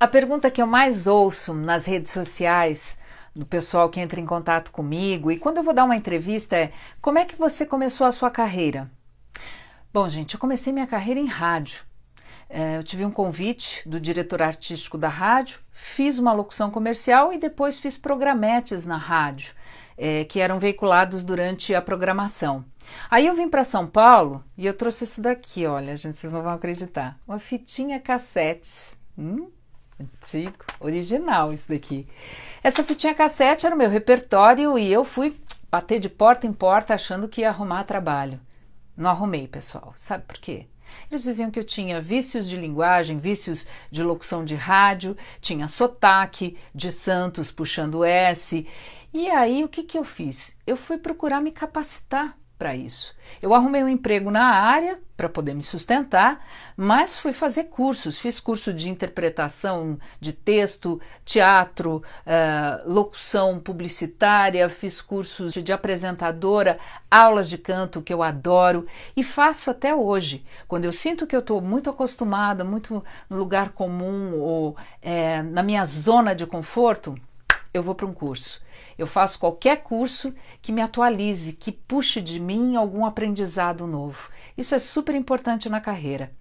A pergunta que eu mais ouço nas redes sociais do pessoal que entra em contato comigo e quando eu vou dar uma entrevista é: como é que você começou a sua carreira? Bom, gente, eu comecei minha carreira em rádio. É, eu tive um convite do diretor artístico da rádio, fiz uma locução comercial e depois fiz programetes na rádio, é, que eram veiculados durante a programação. Aí eu vim para São Paulo e eu trouxe isso daqui, olha, gente, vocês não vão acreditar. Uma fitinha cassete. Hum? Antigo, original isso daqui. Essa fitinha cassete era o meu repertório e eu fui bater de porta em porta achando que ia arrumar trabalho. Não arrumei, pessoal. Sabe por quê? Eles diziam que eu tinha vícios de linguagem, vícios de locução de rádio, tinha sotaque de Santos puxando S. E aí o que, que eu fiz? Eu fui procurar me capacitar para isso. Eu arrumei um emprego na área para poder me sustentar, mas fui fazer cursos. Fiz curso de interpretação de texto, teatro, uh, locução publicitária, fiz cursos de apresentadora, aulas de canto que eu adoro e faço até hoje. Quando eu sinto que eu estou muito acostumada, muito no lugar comum ou é, na minha zona de conforto, eu vou para um curso. Eu faço qualquer curso que me atualize, que puxe de mim algum aprendizado novo. Isso é super importante na carreira.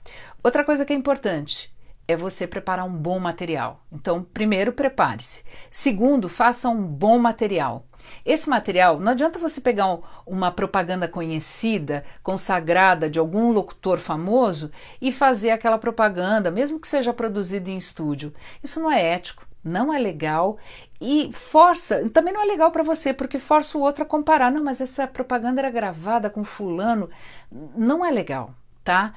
Outra coisa que é importante é você preparar um bom material. Então, primeiro, prepare-se. Segundo, faça um bom material. Esse material, não adianta você pegar uma propaganda conhecida, consagrada de algum locutor famoso e fazer aquela propaganda, mesmo que seja produzida em estúdio. Isso não é ético não é legal e força, também não é legal para você, porque força o outro a comparar. Não, mas essa propaganda era gravada com fulano, não é legal, tá?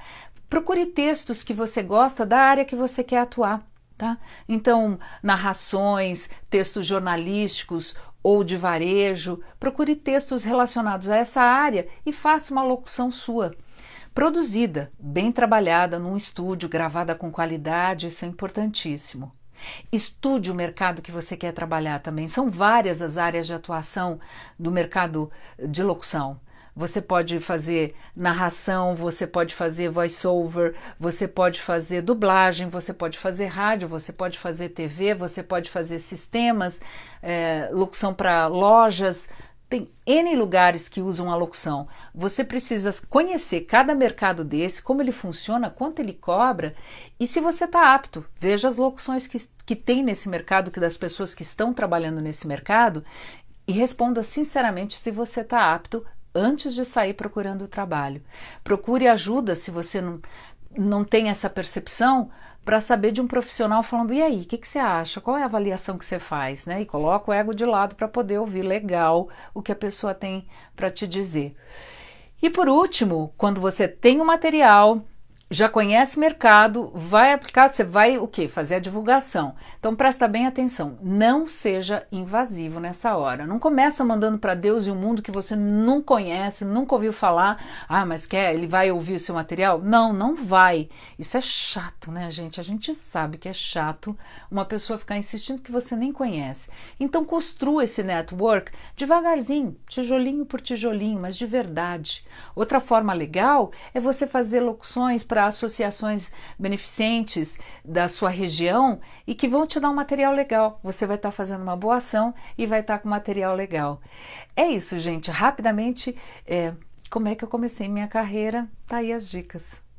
Procure textos que você gosta da área que você quer atuar, tá? Então, narrações, textos jornalísticos ou de varejo, procure textos relacionados a essa área e faça uma locução sua produzida, bem trabalhada num estúdio, gravada com qualidade, isso é importantíssimo. Estude o mercado que você quer trabalhar também. São várias as áreas de atuação do mercado de locução. Você pode fazer narração, você pode fazer voiceover, você pode fazer dublagem, você pode fazer rádio, você pode fazer TV, você pode fazer sistemas, é, locução para lojas, tem N lugares que usam a locução. Você precisa conhecer cada mercado desse, como ele funciona, quanto ele cobra e se você está apto. Veja as locuções que, que tem nesse mercado, que das pessoas que estão trabalhando nesse mercado e responda sinceramente se você está apto antes de sair procurando o trabalho. Procure ajuda se você não não tem essa percepção para saber de um profissional falando: e aí, o que, que, você acha? Qual é a avaliação que você faz? Né? E coloca o ego de lado para poder ouvir legal o que a pessoa tem para te dizer. E por último, quando você tem o material, já conhece mercado, vai aplicar, você vai o que? Fazer a divulgação. Então presta bem atenção, não seja invasivo nessa hora. Não começa mandando para Deus e o um mundo que você não conhece, nunca ouviu falar. Ah, mas quer, ele vai ouvir o seu material? Não, não vai. Isso é chato, né, gente? A gente sabe que é chato uma pessoa ficar insistindo que você nem conhece. Então construa esse network devagarzinho, tijolinho por tijolinho, mas de verdade. Outra forma legal é você fazer locuções para associações beneficentes da sua região e que vão te dar um material legal. Você vai estar tá fazendo uma boa ação e vai estar tá com material legal. É isso, gente. Rapidamente, é, como é que eu comecei minha carreira? Tá aí as dicas.